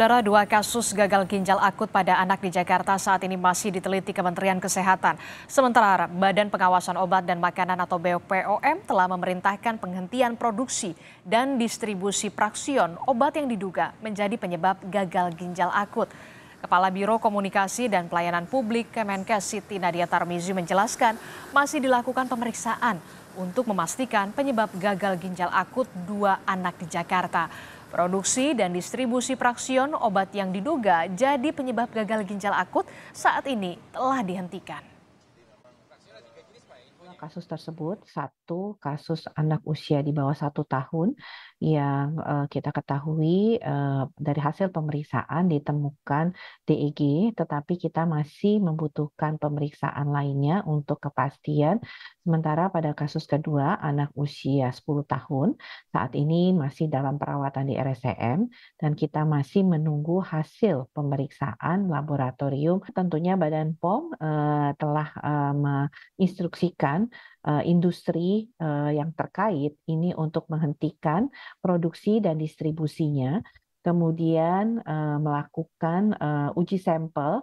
Saudara, dua kasus gagal ginjal akut pada anak di Jakarta saat ini masih diteliti Kementerian Kesehatan. Sementara Badan Pengawasan Obat dan Makanan atau BPOM telah memerintahkan penghentian produksi dan distribusi praksion obat yang diduga menjadi penyebab gagal ginjal akut. Kepala Biro Komunikasi dan Pelayanan Publik Kemenkes Siti Nadia Tarmizi menjelaskan masih dilakukan pemeriksaan untuk memastikan penyebab gagal ginjal akut dua anak di Jakarta. Produksi dan distribusi praksion obat yang diduga jadi penyebab gagal ginjal akut saat ini telah dihentikan. Kasus tersebut, satu kasus anak usia di bawah satu tahun yang uh, kita ketahui uh, dari hasil pemeriksaan ditemukan DEG, tetapi kita masih membutuhkan pemeriksaan lainnya untuk kepastian Sementara pada kasus kedua, anak usia 10 tahun saat ini masih dalam perawatan di RSCM dan kita masih menunggu hasil pemeriksaan laboratorium. Tentunya Badan POM eh, telah eh, menginstruksikan eh, industri eh, yang terkait ini untuk menghentikan produksi dan distribusinya kemudian eh, melakukan eh, uji sampel